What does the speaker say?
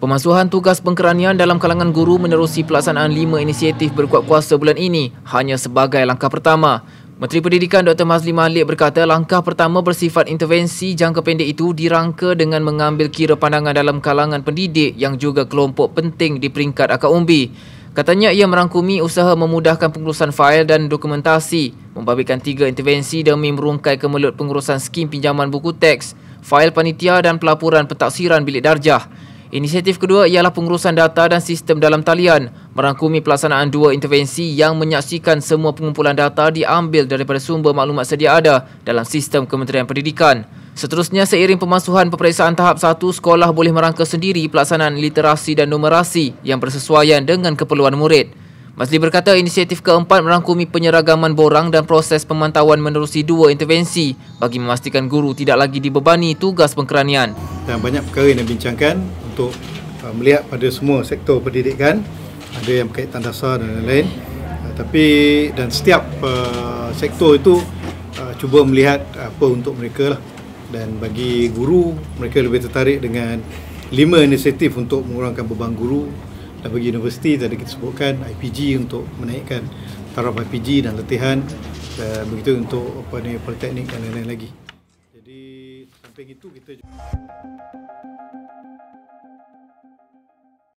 Pemasuhan tugas pengkeranian dalam kalangan guru menerusi pelaksanaan lima inisiatif berkuat kuasa bulan ini hanya sebagai langkah pertama. Menteri Pendidikan Dr. Mazli Malik berkata langkah pertama bersifat intervensi jangka pendek itu dirangka dengan mengambil kira pandangan dalam kalangan pendidik yang juga kelompok penting di peringkat akar umbi. Katanya ia merangkumi usaha memudahkan pengurusan fail dan dokumentasi, membabitkan tiga intervensi demi merungkai kemelut pengurusan skim pinjaman buku teks, fail panitia dan pelaporan pentaksiran bilik darjah. Inisiatif kedua ialah pengurusan data dan sistem dalam talian merangkumi pelaksanaan dua intervensi yang menyaksikan semua pengumpulan data diambil daripada sumber maklumat sedia ada dalam sistem Kementerian Pendidikan. Seterusnya, seiring pemasuhan peperiksaan tahap satu, sekolah boleh merangka sendiri pelaksanaan literasi dan numerasi yang bersesuaian dengan keperluan murid. Masli berkata inisiatif keempat merangkumi penyeragaman borang dan proses pemantauan menerusi dua intervensi bagi memastikan guru tidak lagi dibebani tugas pengkeranian. Dan banyak perkara yang dibincangkan untuk uh, melihat pada semua sektor pendidikan ada yang berkaitan dasar dan lain-lain uh, tapi dan setiap uh, sektor itu uh, cuba melihat apa untuk mereka lah. dan bagi guru mereka lebih tertarik dengan lima inisiatif untuk mengurangkan beban guru dan bagi universiti tadi kita sebutkan IPG untuk menaikkan taraf IPG dan letihan dan begitu untuk apa ni politeknik dan lain-lain lagi jadi sampai itu kita juga...